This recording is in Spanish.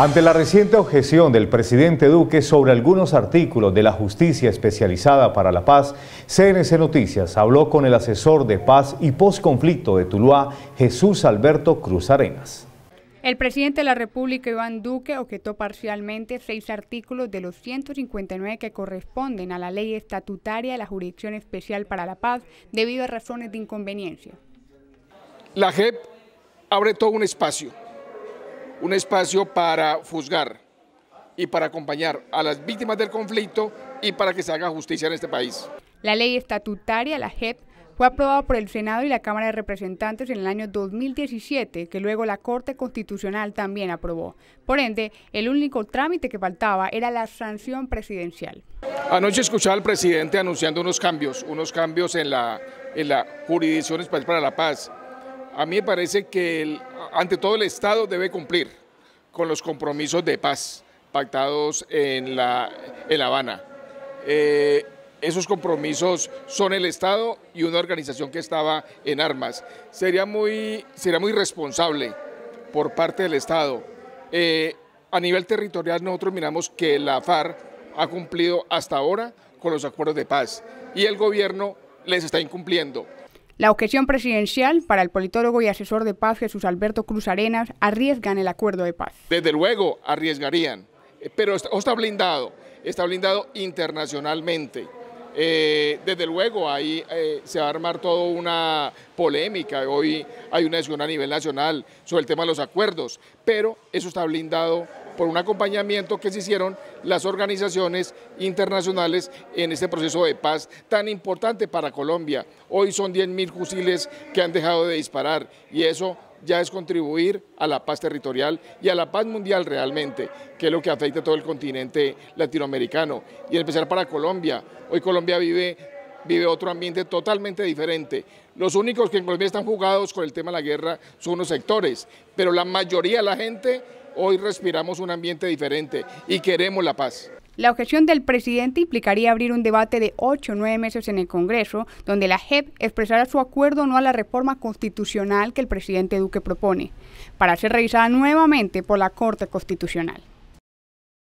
Ante la reciente objeción del presidente Duque sobre algunos artículos de la Justicia Especializada para la Paz, CNC Noticias habló con el asesor de paz y posconflicto de Tuluá, Jesús Alberto Cruz Arenas. El presidente de la República, Iván Duque, objetó parcialmente seis artículos de los 159 que corresponden a la ley estatutaria de la Jurisdicción Especial para la Paz debido a razones de inconveniencia. La JEP abre todo un espacio un espacio para juzgar y para acompañar a las víctimas del conflicto y para que se haga justicia en este país. La ley estatutaria, la JEP, fue aprobada por el Senado y la Cámara de Representantes en el año 2017, que luego la Corte Constitucional también aprobó. Por ende, el único trámite que faltaba era la sanción presidencial. Anoche escuchaba al presidente anunciando unos cambios, unos cambios en la, en la jurisdicción especial para la paz. A mí me parece que el, ante todo el Estado debe cumplir con los compromisos de paz pactados en La, la Habana. Eh, esos compromisos son el Estado y una organización que estaba en armas. Sería muy, muy responsable por parte del Estado. Eh, a nivel territorial nosotros miramos que la FARC ha cumplido hasta ahora con los acuerdos de paz y el gobierno les está incumpliendo. La objeción presidencial para el politólogo y asesor de paz Jesús Alberto Cruz Arenas arriesgan el acuerdo de paz. Desde luego arriesgarían, eh, pero está blindado, está blindado internacionalmente. Eh, desde luego, ahí eh, se va a armar toda una polémica. Hoy hay una decisión a nivel nacional sobre el tema de los acuerdos, pero eso está blindado por un acompañamiento que se hicieron las organizaciones internacionales en este proceso de paz tan importante para Colombia. Hoy son 10.000 fusiles que han dejado de disparar y eso ya es contribuir a la paz territorial y a la paz mundial realmente, que es lo que afecta a todo el continente latinoamericano. Y en especial para Colombia. Hoy Colombia vive vive otro ambiente totalmente diferente. Los únicos que en Colombia están jugados con el tema de la guerra son unos sectores, pero la mayoría de la gente hoy respiramos un ambiente diferente y queremos la paz. La objeción del presidente implicaría abrir un debate de ocho o nueve meses en el Congreso, donde la JEP expresará su acuerdo o no a la reforma constitucional que el presidente Duque propone, para ser revisada nuevamente por la Corte Constitucional.